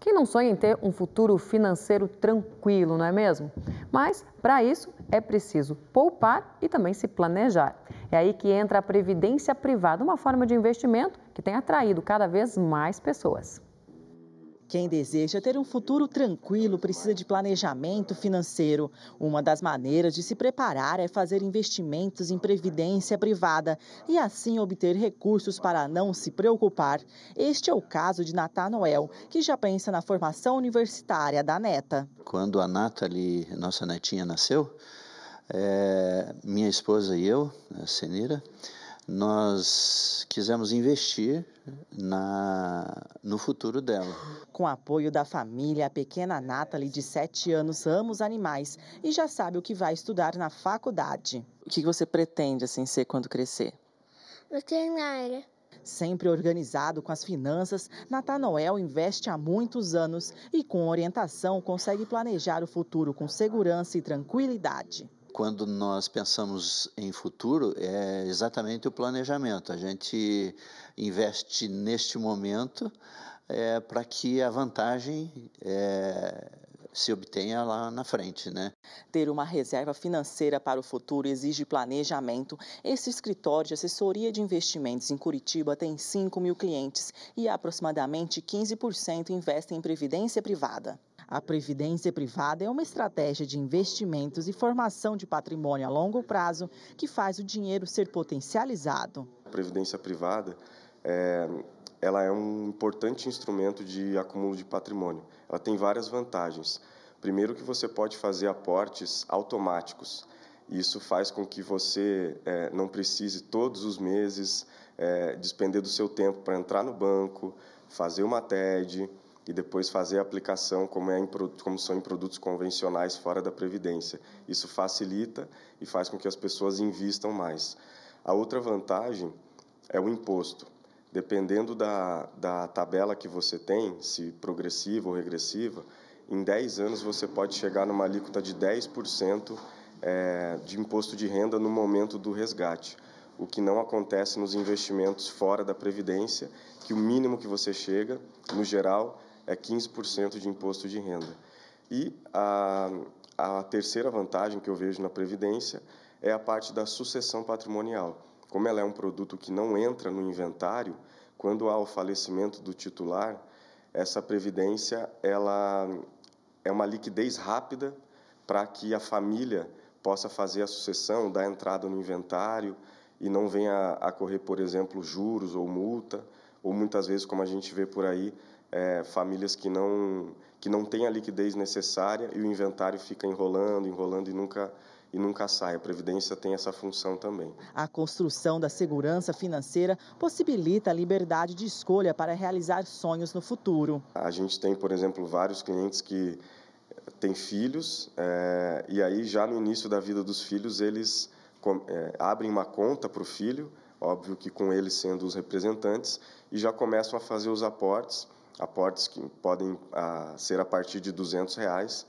Quem não sonha em ter um futuro financeiro tranquilo, não é mesmo? Mas, para isso, é preciso poupar e também se planejar. É aí que entra a previdência privada, uma forma de investimento que tem atraído cada vez mais pessoas. Quem deseja ter um futuro tranquilo precisa de planejamento financeiro. Uma das maneiras de se preparar é fazer investimentos em previdência privada e assim obter recursos para não se preocupar. Este é o caso de Natá Noel, que já pensa na formação universitária da neta. Quando a Nathalie, nossa netinha, nasceu, é, minha esposa e eu, a Senira, nós quisemos investir na, no futuro dela. Com apoio da família, a pequena Nathalie, de 7 anos, ama os animais e já sabe o que vai estudar na faculdade. O que você pretende assim ser quando crescer? Veterinária. Sempre organizado com as finanças, Natanoel investe há muitos anos e, com orientação, consegue planejar o futuro com segurança e tranquilidade quando nós pensamos em futuro, é exatamente o planejamento. A gente investe neste momento é, para que a vantagem é, se obtenha lá na frente, né? Ter uma reserva financeira para o futuro exige planejamento. Esse escritório de assessoria de investimentos em Curitiba tem 5 mil clientes e aproximadamente 15% investem em previdência privada. A previdência privada é uma estratégia de investimentos e formação de patrimônio a longo prazo que faz o dinheiro ser potencializado. A previdência privada é, ela é um importante instrumento de acúmulo de patrimônio. Ela tem várias vantagens. Primeiro que você pode fazer aportes automáticos. Isso faz com que você é, não precise todos os meses é, despender do seu tempo para entrar no banco, fazer uma TED, e depois fazer a aplicação como, é em, como são em produtos convencionais fora da Previdência. Isso facilita e faz com que as pessoas invistam mais. A outra vantagem é o imposto. Dependendo da, da tabela que você tem, se progressiva ou regressiva, em 10 anos você pode chegar numa alíquota de 10% é, de imposto de renda no momento do resgate o que não acontece nos investimentos fora da previdência, que o mínimo que você chega, no geral, é 15% de imposto de renda. E a, a terceira vantagem que eu vejo na Previdência é a parte da sucessão patrimonial. Como ela é um produto que não entra no inventário, quando há o falecimento do titular, essa previdência ela é uma liquidez rápida para que a família possa fazer a sucessão, dar entrada no inventário e não venha a correr, por exemplo, juros ou multa, ou muitas vezes, como a gente vê por aí, é, famílias que não que não têm a liquidez necessária e o inventário fica enrolando, enrolando e nunca e nunca sai. A Previdência tem essa função também. A construção da segurança financeira possibilita a liberdade de escolha para realizar sonhos no futuro. A gente tem, por exemplo, vários clientes que eh, têm filhos é, e aí já no início da vida dos filhos eles é, abrem uma conta para o filho, óbvio que com eles sendo os representantes, e já começam a fazer os aportes aportes que podem a, ah, ser a partir de 200 reais,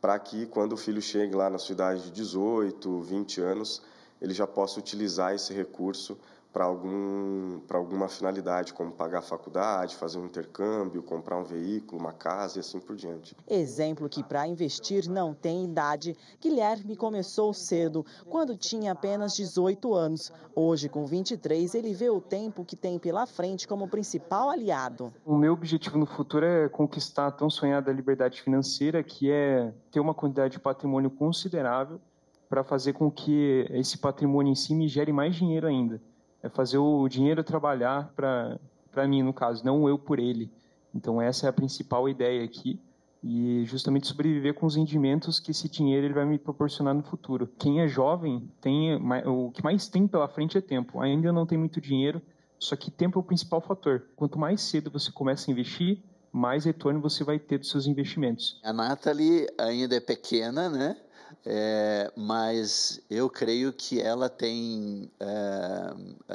para que quando o filho chegue lá na sua idade de 18, 20 anos, ele já possa utilizar esse recurso para algum, para alguma finalidade, como pagar a faculdade, fazer um intercâmbio, comprar um veículo, uma casa e assim por diante. Exemplo que para investir não tem idade, Guilherme começou cedo, quando tinha apenas 18 anos. Hoje, com 23, ele vê o tempo que tem pela frente como principal aliado. O meu objetivo no futuro é conquistar a tão sonhada liberdade financeira, que é ter uma quantidade de patrimônio considerável para fazer com que esse patrimônio em si me gere mais dinheiro ainda é fazer o dinheiro trabalhar para mim, no caso, não eu por ele. Então, essa é a principal ideia aqui e justamente sobreviver com os rendimentos que esse dinheiro ele vai me proporcionar no futuro. Quem é jovem tem o que mais tem pela frente é tempo. Ainda não tem muito dinheiro, só que tempo é o principal fator. Quanto mais cedo você começa a investir, mais retorno você vai ter dos seus investimentos. A Nathalie ainda é pequena, né? É, mas eu creio que ela tem é,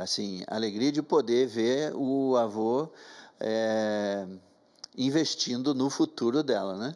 assim, alegria de poder ver o avô é, investindo no futuro dela, né?